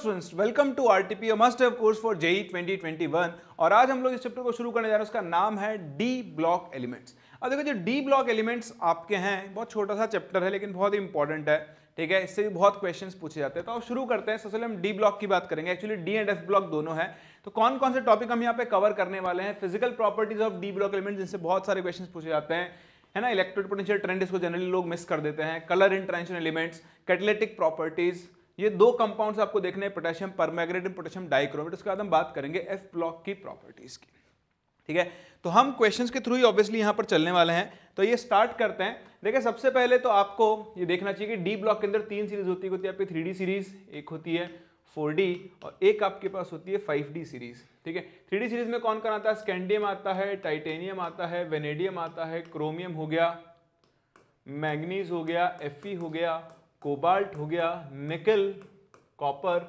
Students welcome to R T P must have course for JEE 2021 और आज हम लोग इस चैप्टर को शुरू करने जा रहे हैं उसका नाम है डी ब्लॉक एलिमेंट्स अब देखो जो डी ब्लॉक एलिमेंट्स आपके हैं बहुत छोटा सा चैप्टर है लेकिन बहुत ही इंपॉर्टेंट है ठीक है इससे भी बहुत क्वेश्चंस पूछे जाते हैं तो आप शुरू करते हैं सबसे पहले हम डी ब्लॉक की बात करेंगे actually D and F block दोनों है तो कौन कौन से टॉपिक हम यहाँ पे कवर करने वाले हैं physical properties of D block element जिनसे बहुत सारे क्वेश्चन पूछे जाते हैं है ना पोटेंशियल ट्रेंड इसको जनरली लोग मिस कर देते हैं colour in transition elements catalytic properties ये दो कंपाउंड्स आपको देखने हैं potassium permanganate and potassium dichromate उसके बाद हम बात करेंगे एफ ब्लॉक की प्रॉपर्टीज की ठीक है तो हम क्वेश्चंस के थ्रू ही ऑब्वियसली यहां पर चलने वाले हैं तो ये स्टार्ट करते हैं देखिए सबसे पहले तो आपको ये देखना चाहिए कि डी ब्लॉक के अंदर तीन सीरीज होती होती है आपकी थ्री सीरीज एक होती है 4D और एक आपके पास होती है 5D सीरीज ठीक है 3D सीरीज में कौन कौन आता है स्कैंडियम आता है टाइटेनियम आता है वेनेडियम आता है क्रोमियम हो गया मैग्नीज हो गया एफ हो गया कोबाल्ट हो गया निकल कॉपर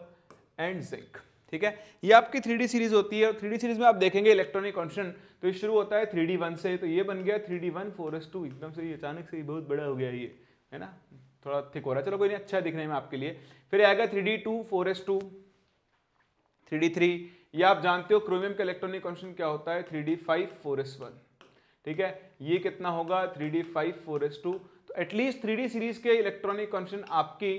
एंड जिंक ठीक है ये आपकी थ्री सीरीज होती है और थ्री सीरीज में आप देखेंगे इलेक्ट्रॉनिक कॉन्स्टेंट तो ये शुरू होता है थ्री डी वन से तो ये बन गया three D one four S two एकदम से ये अचानक से ये बहुत बड़ा हो गया ये है ना थोड़ा थिक हो रहा है चलो कोई नहीं अच्छा दिखने में आपके लिए फिर आएगा three D two four S two three D three ये आप जानते हो क्रोमियम का इलेक्ट्रॉनिक कॉन्स्टेंट क्या होता है three D five four S one ठीक है ये कितना होगा three D five four S two तो एटलीस्ट थ्री सीरीज के इलेक्ट्रॉनिक कॉन्शन आपकी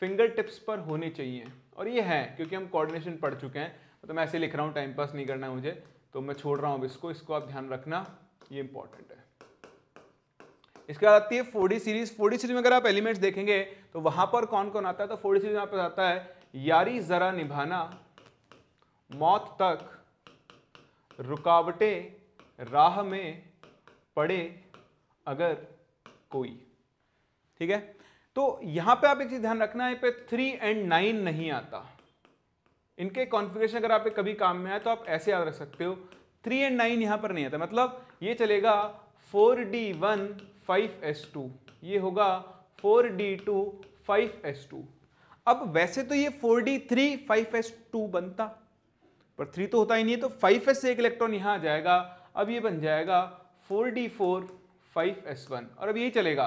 फिंगर टिप्स पर होने चाहिए और ये है क्योंकि हम कोऑर्डिनेशन पढ़ चुके हैं तो मैं ऐसे लिख रहा हूँ टाइम पास नहीं करना है मुझे तो मैं छोड़ रहा हूँ अब इसको इसको आप ध्यान रखना ये इंपॉर्टेंट है इसके बाद आती है फोर्डी सीरीज फोर्डी सीरीज में अगर आप एलिमेंट्स देखेंगे तो वहां पर कौन कौन आता है तो फोर्डी सीरीज पर आता है यारी जरा निभाना मौत तक रुकावटें राह में पड़े अगर कोई ठीक है तो यहां पे आप एक चीज ध्यान रखना है पे थ्री एंड नाइन नहीं आता इनके कॉन्फ़िगरेशन अगर आपके कभी काम में आए तो आप ऐसे याद रख सकते हो थ्री एंड नाइन यहां पर नहीं आता मतलब ये चलेगा four D one five S two ये होगा four D two five S two अब वैसे तो ये four D three five S two बनता पर थ्री तो होता ही नहीं है तो फाइव एस से एक इलेक्ट्रॉन यहां आ जाएगा अब ये बन जाएगा four D four five S one और अब यही चलेगा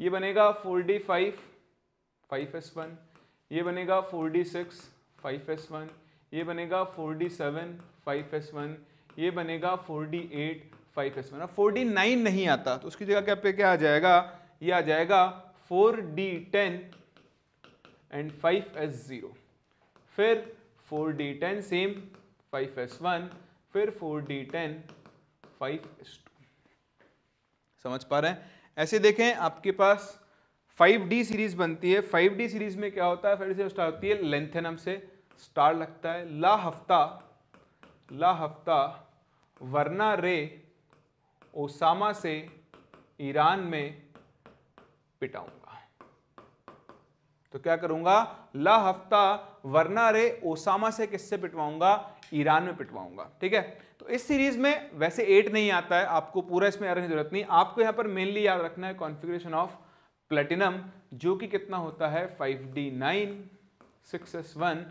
ये बनेगा four D five five S one ये बनेगा four D six five S one ये बनेगा four D seven five S one ये बनेगा four D eight five S one four D nine नहीं आता तो उसकी जगह क्या पे क्या आ जाएगा ये आ जाएगा four D ten and five S zero फिर four D ten same five S one फिर four D ten five S two समझ पा रहे हैं ऐसे देखें आपके पास 5D सीरीज बनती है 5D सीरीज में क्या होता है फिर से स्टार होती है लेंथेनम से स्टार लगता है ला हफ्ता ला हफ्ता वरना रे ओसामा से ईरान में पिटाऊंगा तो क्या करूंगा ला हफ्ता वरना रे ओसामा से किससे पिटवाऊंगा ईरान में पिटवाऊंगा ठीक है इस सीरीज में वैसे एट नहीं आता है आपको पूरा इसमें आने की जरूरत नहीं आपको यहाँ पर मेनली याद रखना है कॉन्फिग्रेशन ऑफ प्लेटिनम जो कि कितना होता है five D nine six S one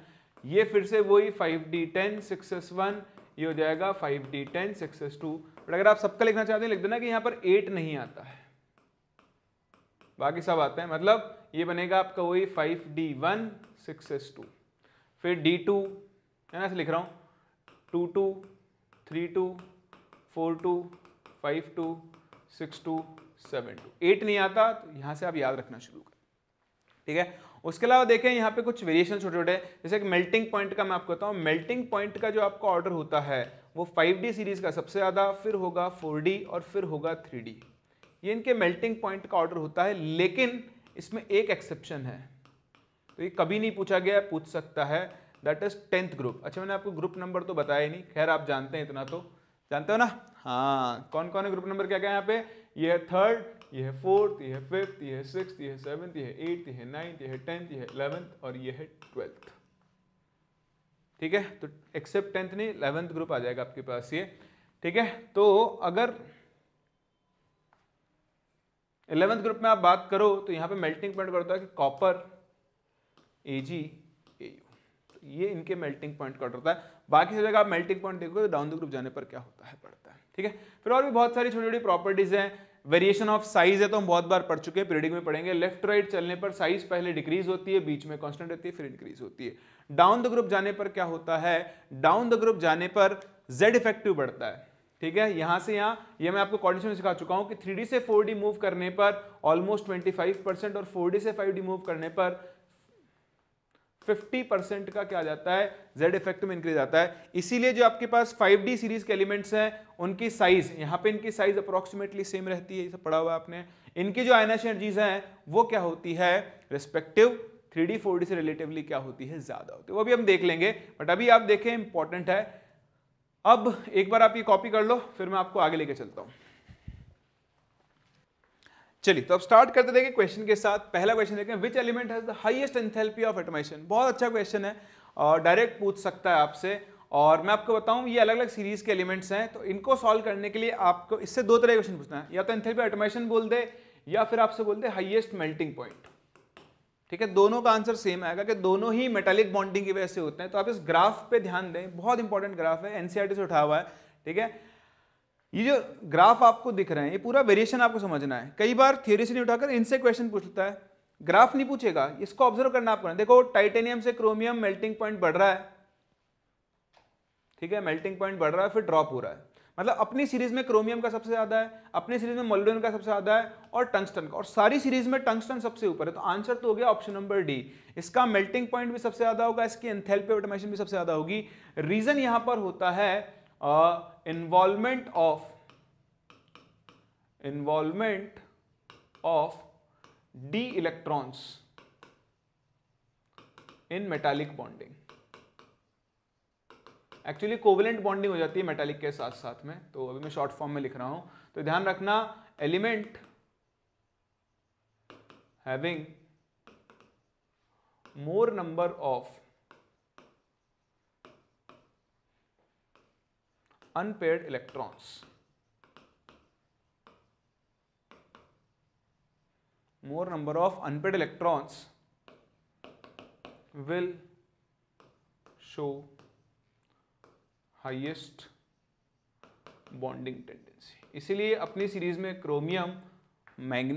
ये फिर से वही five D ten six S one ये हो जाएगा five D ten six S two but अगर आप सबका लिखना चाहते हैं लिख देना कि यहाँ पर एट नहीं आता है बाकी सब आते हैं मतलब ये बनेगा आपका वही five D one six S two फिर डी टू है ना लिख रहा हूँ two two three two four two five two six two seven two eight नहीं आता तो यहाँ से आप याद रखना शुरू करें ठीक है उसके अलावा देखें यहाँ पे कुछ वेरिएशन छोटे छोटे जैसे एक मेल्टिंग पॉइंट का मैं आपको बताऊँ मेल्टिंग पॉइंट का जो आपका ऑर्डर होता है वो 5D सीरीज़ का सबसे ज़्यादा फिर होगा 4D और फिर होगा 3D ये इनके मेल्टिंग पॉइंट का ऑर्डर होता है लेकिन इसमें एक एक्सेप्शन है तो ये कभी नहीं पूछा गया पूछ सकता है दैट इज टेंथ ग्रुप अच्छा मैंने आपको ग्रुप नंबर तो बताया ही नहीं खैर आप जानते हैं इतना तो जानते हो ना हाँ कौन कौन है ग्रुप नंबर क्या क्या है यहाँ पे ये है थर्ड ये है फोर्थ ये है फिफ्थ ये है सिक्स ये है सेवन्थ ये है एट्थ ये है नाइन्थ ये है टेंथ ये है इलेवंथ और ये है ट्वेल्थ ठीक है तो एक्सेप्ट टेंथ नहीं इलेवंथ ग्रुप आ जाएगा आपके पास ये ठीक है तो अगर इलेवेंथ ग्रुप में आप बात करो तो यहाँ पे मेल्टिंग पॉइंट करता है कि कॉपर एजी ये इनके मेल्टिंग पॉइंट कट होता है बाकी सब जगह आप मेल्टिंग पॉइंट देखोगे तो डाउन द ग्रुप जाने पर क्या होता है पड़ता है ठीक है फिर और भी बहुत सारी छोटी छोटी प्रॉपर्टीज़ हैं वेरिएशन ऑफ साइज है तो हम बहुत बार पढ़ चुके हैं पीरियडिक में पढ़ेंगे लेफ्ट राइट चलने पर साइज पहले डिक्रीज होती है बीच में कॉन्स्टेंट रहती है फिर इंक्रीज होती है डाउन द ग्रुप जाने पर क्या होता है डाउन द ग्रुप जाने पर जेड इफेक्टिव बढ़ता है ठीक है यहां से यहां ये यह मैं आपको कॉन्डिशन सिखा चुका हूं कि 3D से 4D मूव करने पर ऑलमोस्ट 25 और 4D से 5D मूव करने पर 50 परसेंट का क्या जाता है Z इफेक्ट में इंक्रीज आता है इसीलिए जो आपके पास 5D सीरीज के एलिमेंट्स हैं उनकी साइज यहाँ पे इनकी साइज अप्रोक्सीमेटली सेम रहती है ये सब पढ़ा हुआ आपने इनकी जो आयनाश एनर्जीज हैं वो क्या होती है रिस्पेक्टिव 3D 4D से रिलेटिवली क्या होती है ज़्यादा होती है वो भी हम देख लेंगे बट अभी आप देखें इंपॉर्टेंट है अब एक बार आप ये कॉपी कर लो फिर मैं आपको आगे लेके चलता हूँ चलिए तो अब स्टार्ट करते देखें क्वेश्चन के साथ पहला क्वेश्चन देखें which element has the highest enthalpy of atomisation बहुत अच्छा क्वेश्चन है और डायरेक्ट पूछ सकता है आपसे और मैं आपको बताऊं ये अलग अलग सीरीज के एलिमेंट्स हैं तो इनको सॉल्व करने के लिए आपको इससे दो तरह के क्वेश्चन पूछना है या तो एंथैल्पी एटोमेशन बोल दे या फिर आपसे बोल दे हाइएस्ट मेल्टिंग पॉइंट ठीक है दोनों का आंसर सेम आएगा कि दोनों ही मेटालिक बॉन्डिंग की वजह से होते हैं तो आप इस ग्राफ पे ध्यान दें बहुत इंपॉर्टेंट ग्राफ है एनसीआरटी e से उठा हुआ है ठीक है ये जो ग्राफ आपको दिख रहे हैं ये पूरा वेरिएशन आपको समझना है कई बार थ्योरी से नहीं उठाकर इनसे क्वेश्चन पूछता है ग्राफ नहीं पूछेगा इसको ऑब्जर्व करना आपको देखो टाइटेनियम से क्रोमियम मेल्टिंग पॉइंट बढ़ रहा है ठीक है मेल्टिंग पॉइंट बढ़ रहा है फिर ड्रॉप हो रहा है मतलब अपनी सीरीज में क्रोमियम का सबसे ज्यादा है अपनी सीरीज में मोल्डन का सबसे ज्यादा है और टंगस्टन का और सारी सीरीज में टंगस्टन सबसे ऊपर है तो आंसर तो हो गया ऑप्शन नंबर डी इसका मेल्टिंग पॉइंट भी सबसे ज्यादा होगा इसकी एंथेल्पी ऑटोमेशन भी सबसे ज्यादा होगी रीजन यहां पर होता है involvement of involvement of D electrons in metallic bonding actually covalent bonding हो जाती है मेटालिक के साथ साथ में तो अभी मैं शॉर्ट फॉर्म में लिख रहा हूं तो ध्यान रखना element having more number of unpaired electrons. More number of unpaired electrons will show highest bonding tendency इसीलिए अपनी सीरीज में क्रोमियम मैग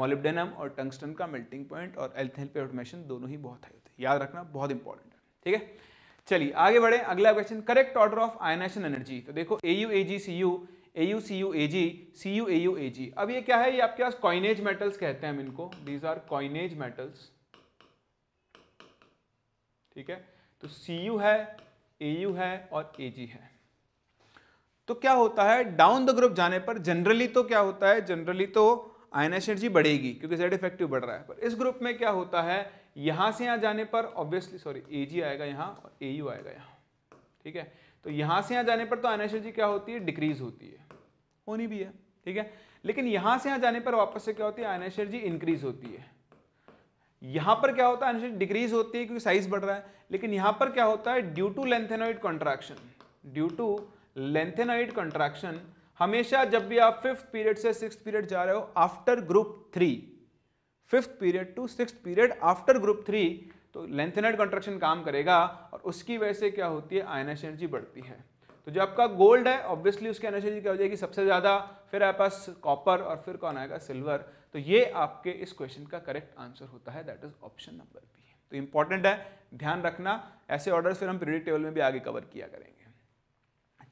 मोलिब्डेनम और टंगस्टन का मेल्टिंग पॉइंट और एल्थिल पे ऑटोमेशन दोनों ही बहुत हाई होते हैं याद रखना बहुत इंपॉर्टेंट है ठीक है चलिए आगे बढ़े अगला question correct order of ionisation energy तो देखो A U A G C U A U C U A G C U A U A G अब ये क्या है ये आपके पास कॉइनेज मेटल्स कहते हैं हम इनको दीज आर कॉइनेज मेटल्स ठीक है तो सी यू है ए यू है और ए जी है तो क्या होता है डाउन द ग्रुप जाने पर जनरली तो क्या होता है जनरली तो आयनाइज एनर्जी बढ़ेगी क्योंकि जेड इफेक्टिव बढ़ रहा है पर इस ग्रुप में क्या होता है यहाँ से यहाँ जाने पर ऑब्वियसली सॉरी ए जी आएगा यहां और ए यू आएगा यहाँ ठीक है तो यहां से यहाँ जाने पर तो एनाशियोजी क्या होती है डिक्रीज होती है होनी भी है ठीक है लेकिन यहाँ से यहां जाने पर वापस से क्या होती है एनाशियोजी इंक्रीज होती है यहां पर क्या होता है एनाशियोजी डिक्रीज होती है क्योंकि साइज बढ़ रहा है लेकिन यहां पर क्या होता है due to lanthanoid contraction due to lanthanoid contraction हमेशा जब भी आप फिफ्थ पीरियड से सिक्स पीरियड जा रहे हो after group three fifth period to six period after group three तो लेंथेनाइड कंट्रक्शन काम करेगा और उसकी वजह से क्या होती है आयनाइज एनर्जी बढ़ती है तो जो आपका गोल्ड है ऑब्वियसली उसकी आयनाइज एनर्जी क्या हो जाएगी सबसे ज़्यादा फिर आपके पास कॉपर और फिर कौन आएगा सिल्वर तो ये आपके इस क्वेश्चन का करेक्ट आंसर होता है that is option number B तो इंपॉर्टेंट है ध्यान रखना ऐसे ऑर्डर फिर हम पीरियड टेबल में भी आगे कवर किया करेंगे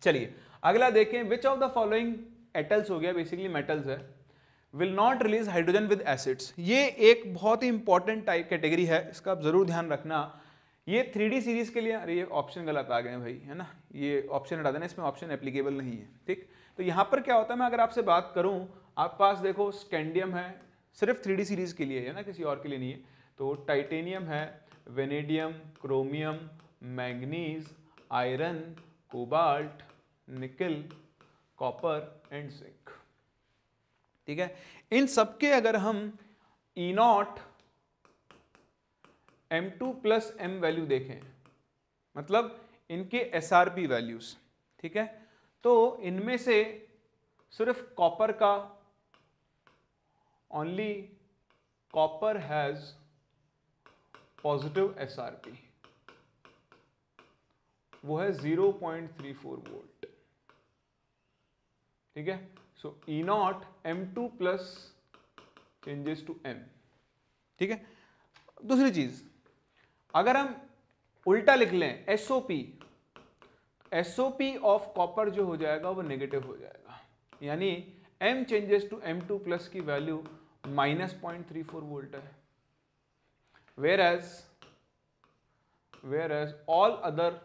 चलिए अगला देखें which of the following metals हो गया बेसिकली मेटल्स है will not release hydrogen with acids ये एक बहुत ही इंपॉर्टेंट टाइप कैटेगरी है इसका आप ज़रूर ध्यान रखना ये थ्री डी सीरीज़ के लिए अरे ये ऑप्शन गलत आ गए हैं भाई है ना ये ऑप्शन हटा देना इसमें ऑप्शन एप्लीकेबल नहीं है ठीक तो यहाँ पर क्या होता है मैं अगर आपसे बात करूँ आप पास देखो स्कैंडियम है सिर्फ थ्री सीरीज़ के लिए है ना किसी और के लिए नहीं है तो टाइटेनियम है vanadium chromium manganese iron cobalt nickel copper and zinc ठीक है इन सबके अगर हम E not M two plus M value देखें मतलब इनके एस आर पी वैल्यूज ठीक है तो इनमें से सिर्फ कॉपर का only copper has positive S R P वो है 0.34 वोल्ट ठीक है so E not M two plus changes to M ठीक है दूसरी चीज अगर हम उल्टा लिख लें S O P S O P of copper जो हो जाएगा वो नेगेटिव हो जाएगा यानी M changes to M two plus की value minus point three four volt है whereas all other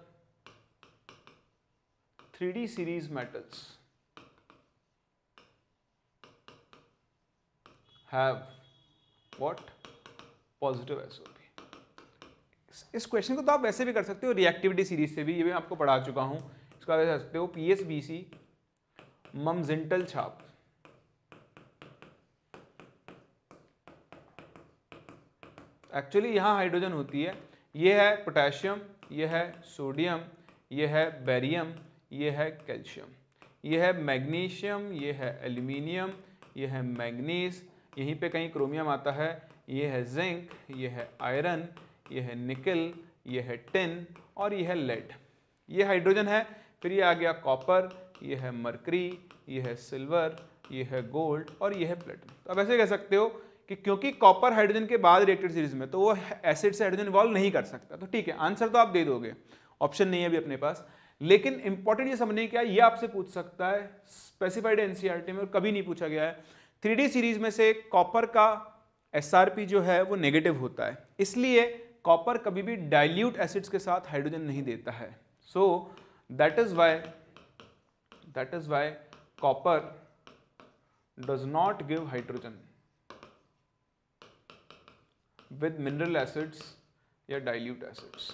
three D series metals have what positive S इस क्वेश्चन को तो आप वैसे भी कर सकते हो रिएक्टिविटी सीरीज से भी ये भी मैं आपको पढ़ा चुका हूं इसको आप सकते हो पी एस बी सी ममजेंटल छाप एक्चुअली यहां हाइड्रोजन होती है ये है पोटेशियम ये है सोडियम ये है बेरियम ये है कैल्शियम ये है मैग्नीशियम ये है एल्यूमिनियम ये है मैग्नीज़ यहीं पे कहीं क्रोमियम आता है ये है जिंक ये है आयरन ये है निकल ये है टिन और ये है लेड ये हाइड्रोजन है फिर ये आ गया कॉपर ये है मरकरी ये है सिल्वर ये है गोल्ड और ये है प्लेटिन तो अब ऐसे कह सकते हो कि क्योंकि कॉपर हाइड्रोजन के बाद रिएक्टेड सीरीज में तो वो एसिड से हाइड्रोजन इन्वॉल्व नहीं कर सकता तो ठीक है आंसर तो आप दे दोगे ऑप्शन नहीं है अभी अपने पास लेकिन इंपॉर्टेंट ये समझने क्या ये आपसे पूछ सकता है स्पेसिफाइड एनसीईआरटी में और कभी नहीं पूछा गया है थ्री सीरीज में से कॉपर का एस जो है वो नेगेटिव होता है इसलिए कॉपर कभी भी डाइल्यूट एसिड्स के साथ हाइड्रोजन नहीं देता है so that is why that is why copper does not give hydrogen with mineral acids या डाइल्यूट एसिड्स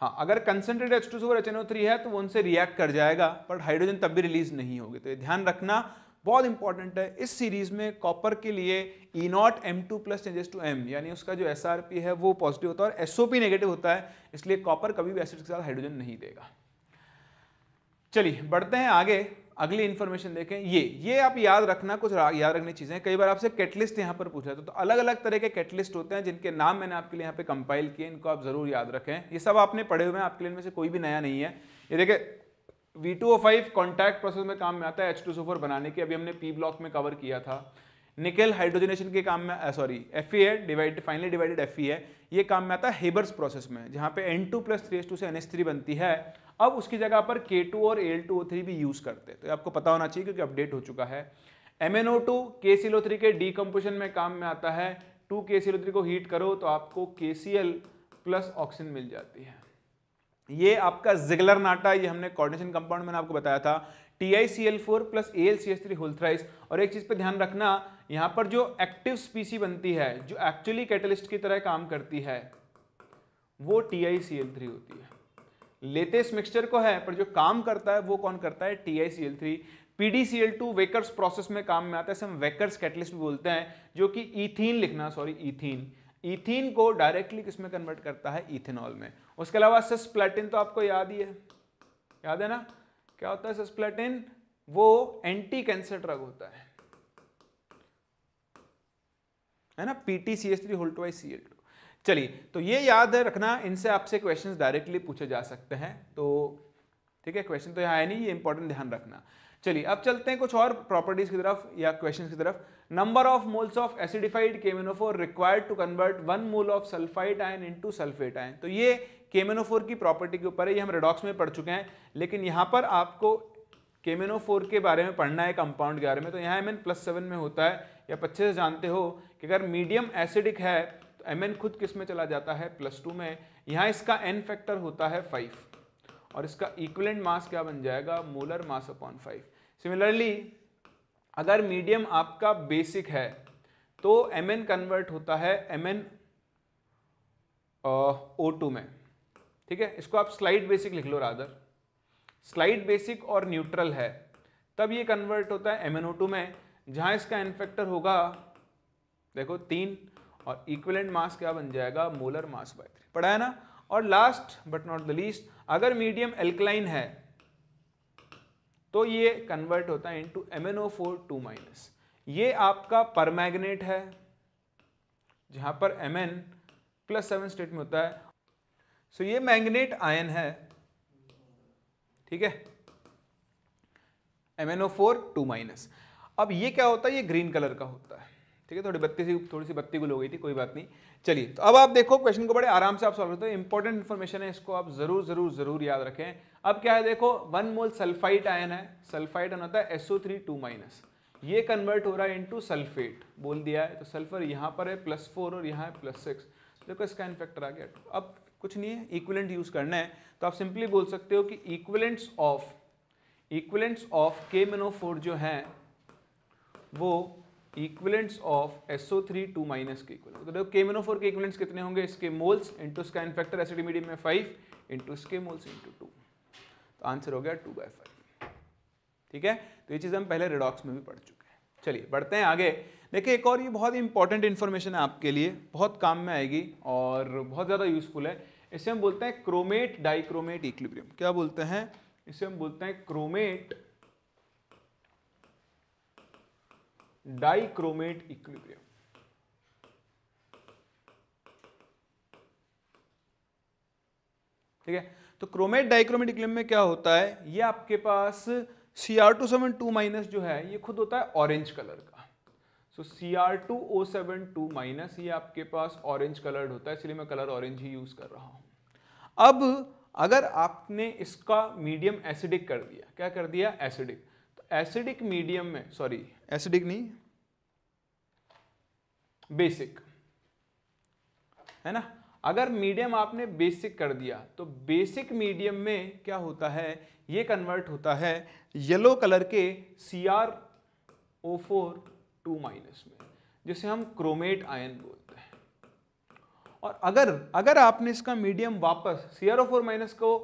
हाँ अगर कंसेंट्रेट एच टू सोवर एच है तो वो उनसे रिएक्ट कर जाएगा बट हाइड्रोजन तब भी रिलीज नहीं होगी तो ये ध्यान रखना बहुत इंपॉर्टेंट है इस सीरीज में कॉपर के लिए E not M two plus changes to M यानी उसका जो एस है वो पॉजिटिव होता है और एस नेगेटिव होता है इसलिए कॉपर कभी भी एसिड के साथ हाइड्रोजन नहीं देगा चलिए बढ़ते हैं आगे अगली इन्फॉर्मेशन देखें ये ये आप याद रखना कुछ याद रखने चीज़ें कई बार आपसे कैटलिस्ट यहाँ पर पूछा जाता है तो अलग अलग तरह के कैटलिस्ट होते हैं जिनके नाम मैंने आपके लिए यहाँ पे कंपाइल किए इनको आप ज़रूर याद रखें ये सब आपने पढ़े हुए हैं आपके लिए इनमें से कोई भी नया नहीं है ये देखिए V two five contact process में काम में आता है एच टू बनाने के अभी हमने पी ब्लॉक में कवर किया था निकल हाइड्रोजनेशन के काम में सॉरी एफ ई है divide finally divided F E है ये काम में आता है हेबर्स प्रोसेस में जहाँ पे N two plus three S two से एन एस थ्री बनती है अब उसकी जगह पर के टू और एल टू ओ थ्री भी यूज़ करते हैं तो आपको पता होना चाहिए क्योंकि अपडेट हो चुका है M N O two K C L O three के डीकम्पोजिशन में काम में आता है two K C L O three को हीट करो तो आपको K C L plus oxygen मिल जाती है ये आपका जिगलर नाटा ये हमने कोऑर्डिनेशन कंपाउंड मैंने आपको बताया था T I C L four plus A L C S three होल्थ्राइस और एक चीज़ पे ध्यान रखना यहां पर जो एक्टिव स्पीसी बनती है जो एक्चुअली कैटलिस्ट की तरह काम करती है वो T I C L three होती है लेते इस मिक्सचर को है पर जो काम करता है वो कौन करता है T I C L three P D C L two Wacker's process में काम में आता है इसे हम वेकर्स कैटलिस्ट भी बोलते हैं जो कि ईथीन लिखना सॉरी ईथीन इथीन को डायरेक्टली किसमें कन्वर्ट करता है इथेनॉल में उसके अलावा सस्प्लेटिन तो आपको याद ही है याद है ना क्या होता है सस्प्लेटिन वो एंटी कैंसर ड्रग होता है है ना पी सी एस थ्री होल्टवाई सी एल टू चलिए तो ये याद है रखना इनसे आपसे क्वेश्चंस डायरेक्टली पूछे जा सकते हैं तो ठीक है क्वेश्चन तो यहाँ है नहीं ये इंपॉर्टेंट ध्यान रखना चलिए अब चलते हैं कुछ और प्रॉपर्टीज की तरफ या क्वेश्चन की तरफ number of moles of acidified K M N O four required to convert one mole of sulphide ion into sulphate ion तो ये केमेनोफोर की प्रॉपर्टी के ऊपर है ये हम रेडॉक्स में पढ़ चुके हैं लेकिन यहाँ पर आपको केमेनोफोर के बारे में पढ़ना है कंपाउंड के बारे में तो यहाँ एम प्लस सेवन में होता है या अच्छे से जानते हो कि अगर मीडियम एसिडिक है तो एम खुद किस में चला जाता है प्लस टू में यहाँ इसका एन फैक्टर होता है फाइव और इसका इक्वलेंट मास क्या बन जाएगा molar mass upon five similarly अगर मीडियम आपका बेसिक है तो एम एन कन्वर्ट होता है एम एन ओ टू में ठीक है इसको आप स्लाइड बेसिक लिख लो रादर स्लाइड बेसिक और न्यूट्रल है तब ये कन्वर्ट होता है एम एन ओ टू में जहां इसका इन्फेक्टर होगा देखो तीन और इक्वलेंट मास क्या बन जाएगा मोलर मास बाय थ्री पढ़ा है ना और last but not the least अगर मीडियम एल्कलाइन है तो ये कन्वर्ट होता है इनटू MnO4 टू माइनस ये आपका परमैग्नेट है जहां पर Mn प्लस सेवन स्टेट में होता है सो ये मैग्नेट आयन है ठीक है MnO4 टू माइनस अब ये क्या होता है ये ग्रीन कलर का होता है ठीक है थोड़ी बत्ती सी थोड़ी सी बत्ती गुल हो गई थी कोई बात नहीं चलिए तो अब आप देखो क्वेश्चन को बड़े आराम से आप सॉल्व करते हो इंपॉर्टेंट इन्फॉर्मेशन है इसको आप जरूर जरूर जरूर याद रखें अब क्या है देखो वन मोल सल्फाइट आयन है सल्फाइट आयन होता है एसओ थ्री टू माइनस ये कन्वर्ट हो रहा है इंटू सल्फेट बोल दिया है तो सल्फर यहाँ पर है प्लस फोर और यहाँ है प्लस सिक्स देखो इसका इन्फेक्टर आ गया अब कुछ नहीं है इक्वलेंट यूज करना है तो आप सिंपली बोल सकते हो कि equivalents of equivalents of K four जो है वो इक्विलेंट्स ऑफ SO3 2 माइनस के इक्वल तो देखो केमिनोफोर के इक्विलेंट्स कितने होंगे इसके मोल्स इंटू इसका इन्फेक्टर एसिड मीडियम में फाइव इंटू इसके मोल्स इंटू टू तो आंसर हो गया टू बाई फाइव ठीक है तो ये चीज़ हम पहले रिडॉक्स में भी पढ़ चुके हैं चलिए बढ़ते हैं आगे देखिए एक और ये बहुत इंपॉर्टेंट इन्फॉर्मेशन है आपके लिए बहुत काम में आएगी और बहुत ज़्यादा यूजफुल है इसे हम बोलते हैं क्रोमेट डाइक्रोमेट इक्विब्रियम क्या बोलते हैं इसे हम बोलते हैं क्रोमेट डाइक्रोमेट इक्विलिब्रियम ठीक है तो क्रोमेट डाइक्रोमेट इक्विलिब्रियम में क्या होता है ये आपके पास C R two seven two minus जो है ये खुद होता है ऑरेंज कलर का so C R two O seven two minus ये आपके पास ऑरेंज कलर्ड होता है इसलिए मैं कलर ऑरेंज ही यूज कर रहा हूं अब अगर आपने इसका मीडियम एसिडिक कर दिया क्या कर दिया एसिडिक एसिडिक मीडियम में सॉरी एसिडिक नहीं बेसिक है ना अगर मीडियम आपने बेसिक कर दिया तो बेसिक मीडियम में क्या होता है ये कन्वर्ट होता है येलो कलर के C R O four two minus में जिसे हम क्रोमेट आयन बोलते हैं और अगर अगर आपने इसका मीडियम वापस C R O four minus को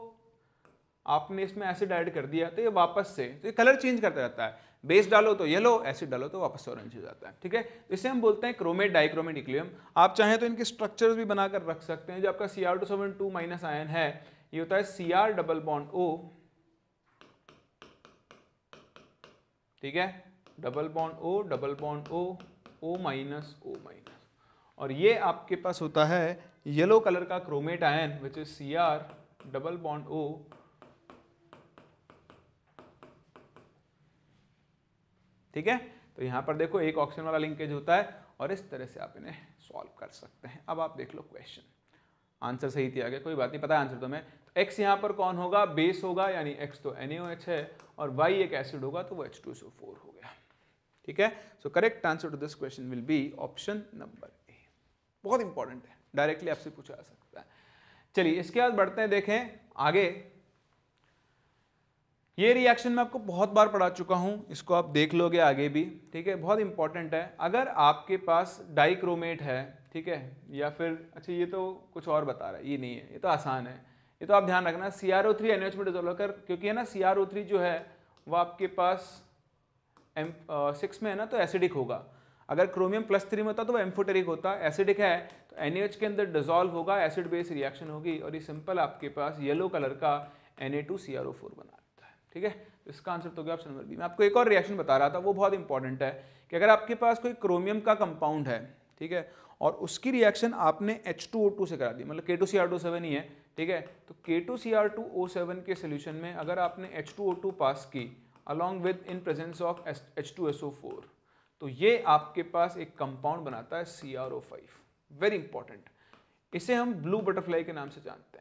आपने इसमें एसिड ऐड कर दिया तो ये वापस से तो ये कलर चेंज करता रहता है बेस डालो तो येलो एसिड डालो तो वापस ऑरेंज हो जाता है ठीक है इसे हम बोलते हैं क्रोमेट डाइक्रोमेट इक्लियम आप चाहें तो इनके स्ट्रक्चर्स भी बनाकर रख सकते हैं जो आपका C R two seven two minus ion है ये होता है C R double bond O ठीक है double bond O double bond O O minus O minus और ये आपके पास होता है येलो कलर का chromate ion which is C R double bond O ठीक है तो यहाँ पर देखो एक ऑक्सीजन वाला लिंकेज होता है और इस तरह से आप इन्हें सॉल्व कर सकते हैं अब आप देख लो क्वेश्चन आंसर सही थी आगे कोई बात नहीं पता आंसर आंसर मैं तो एक्स यहाँ पर कौन होगा बेस होगा यानी एक्स तो एन है और वाई एक एसिड होगा तो वो एच हो गया ठीक है so correct answer to this question will be option number A बहुत इंपॉर्टेंट है डायरेक्टली आपसे पूछा जा सकता है चलिए इसके बाद बढ़ते हैं देखें आगे ये रिएक्शन मैं आपको बहुत बार पढ़ा चुका हूँ इसको आप देख लोगे आगे भी ठीक है बहुत इंपॉर्टेंट है अगर आपके पास डाइक्रोमेट है ठीक है या फिर अच्छा ये तो कुछ और बता रहा है ये नहीं है ये तो आसान है ये तो आप ध्यान रखना C R O three N H में डिजोल्व कर क्योंकि है ना सी आर ओ थ्री जो है वो आपके पास एम सिक्स में है ना तो एसिडिक होगा अगर क्रोमियम प्लस थ्री में होता तो वो एम्फोटेरिक होता एसिडिक है तो एन एच के अंदर डिजोल्व होगा एसिड बेस रिएक्शन होगी और ये सिंपल आपके पास येलो कलर का N A two C R O four बना ठीक है तो इसका आंसर तो गया ऑप्शन नंबर बी मैं आपको एक और रिएक्शन बता रहा था वो बहुत इंपॉर्टेंट है कि अगर आपके पास कोई क्रोमियम का कंपाउंड है ठीक है और उसकी रिएक्शन आपने H2O2 से करा दी मतलब K2Cr27 ही है ठीक है तो K2Cr2O7 के सोल्यूशन में अगर आपने H2O2 पास की along with in presence of H2SO4 तो ये आपके पास एक कंपाउंड बनाता है CrO5 वेरी इंपॉर्टेंट इसे हम ब्लू बटरफ्लाई के नाम से जानते हैं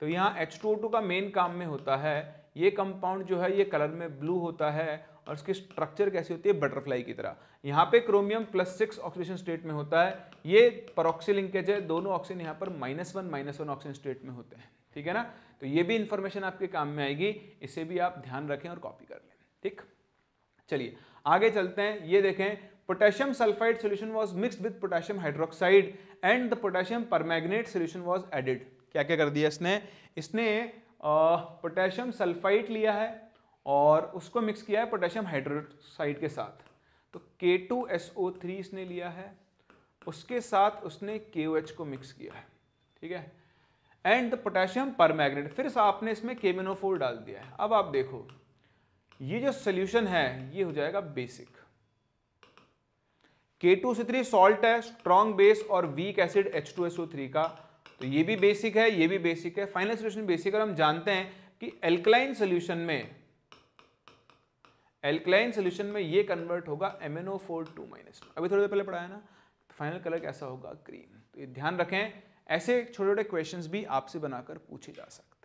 तो यहाँ टू का मेन काम में होता है ये कंपाउंड जो है ये कलर में ब्लू होता है और इसकी स्ट्रक्चर कैसी होती है बटरफ्लाई की तरह यहाँ पे chromium plus six oxygen state में होता है ये परोक्सी लिंकेज है दोनों ऑक्सीजन यहाँ पर minus one minus one oxygen state में होते हैं ठीक है ना तो ये भी इंफॉर्मेशन आपके काम में आएगी इसे भी आप ध्यान रखें और कॉपी कर लें ठीक चलिए आगे चलते हैं ये देखें potassium sulphide solution was mixed with potassium hydroxide and the potassium permanganate solution was added क्या क्या कर दिया इसने इसने पोटेशियम सल्फाइड लिया है और उसको मिक्स किया है पोटेशियम हाइड्रोक्साइड के साथ तो K2SO3 इसने लिया है उसके साथ उसने KOH को मिक्स किया है ठीक है and the potassium permanganate फिर आपने इसमें केमिनोफोर डाल दिया है अब आप देखो ये जो सोल्यूशन है ये हो जाएगा बेसिक के टू थ्री सॉल्ट है स्ट्रॉन्ग बेस और weak acid H two S O three का तो ये भी बेसिक है ये भी बेसिक है फाइनल सोल्यूशन बेसिक और हम जानते हैं कि एल्कलाइन सोल्यूशन में एल्कलाइन सोल्यूशन में ये कन्वर्ट होगा M N O four two minus अभी थोड़ी देर पहले पढ़ाया ना तो फाइनल कलर कैसा होगा ग्रीन तो ये ध्यान रखें ऐसे छोटे छोटे क्वेश्चन भी आपसे बनाकर पूछे जा सकते